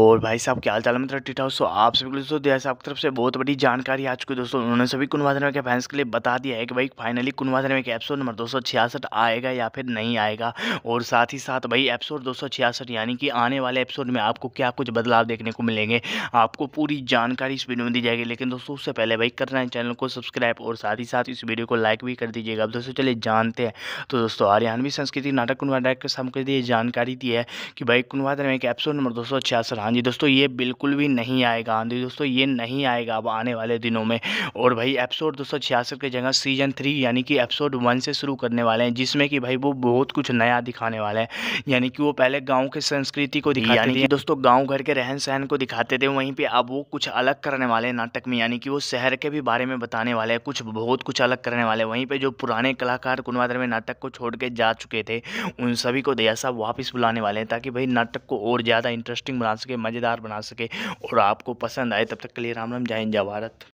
और भाई साहब क्या हाल चाल है हाउस तो आप सभी दोस्तों दिया साहब की तरफ से बहुत बड़ी जानकारी आज को दोस्तों उन्होंने सभी कुनवाधन के फैंस के लिए बता दिया है कि भाई फाइनली कुनवाधन में एपिसोड नंबर दो आएगा या फिर नहीं आएगा और साथ ही साथ भाई एपिसोड दो यानी कि आने वाले एपिसोड में आपको क्या कुछ बदलाव देखने को मिलेंगे आपको पूरी जानकारी इस वीडियो में दी जाएगी लेकिन दोस्तों उससे पहले भाई करना है चैनल को सब्सक्राइब और साथ ही साथ इस वीडियो को लाइक भी कर दीजिएगा अब दोस्तों चलिए जानते हैं तो दोस्तों आर्यानवी संस्कृति नाटक कुनवा डायरेक्टर साहब के लिए जानकारी दी है कि भाई कुनवाधन के एपिसोड नंबर दो हाँ जी दोस्तों ये बिल्कुल भी नहीं आएगा हाँ जी दोस्तों ये नहीं आएगा अब आने वाले दिनों में और भाई एपिसोड दो सौ छियासठ की जगह सीजन थ्री यानी कि एपिसोड वन से शुरू करने वाले हैं जिसमें कि भाई वो बहुत कुछ नया दिखाने वाले हैं यानी कि वो पहले गाँव के संस्कृति को दिखाते यानी कि दोस्तों गाँव घर के रहन सहन को दिखाते थे वहीं पर अब वो कुछ अलग करने वाले हैं नाटक में यानी कि वो शहर के भी बारे में बताने वाले हैं कुछ बहुत कुछ अलग करने वाले हैं वहीं पर जो पुराने कलाकार कुनवादर में नाटक को छोड़ के जा चुके थे उन सभी को दया साहब वापस बुलाने वाले हैं ताकि भाई नाटक को और ज़्यादा इंटरेस्टिंग बना सके सके मज़ेदार बना सके और आपको पसंद आए तब तक के लिए राम राम जय हिंद जय भारत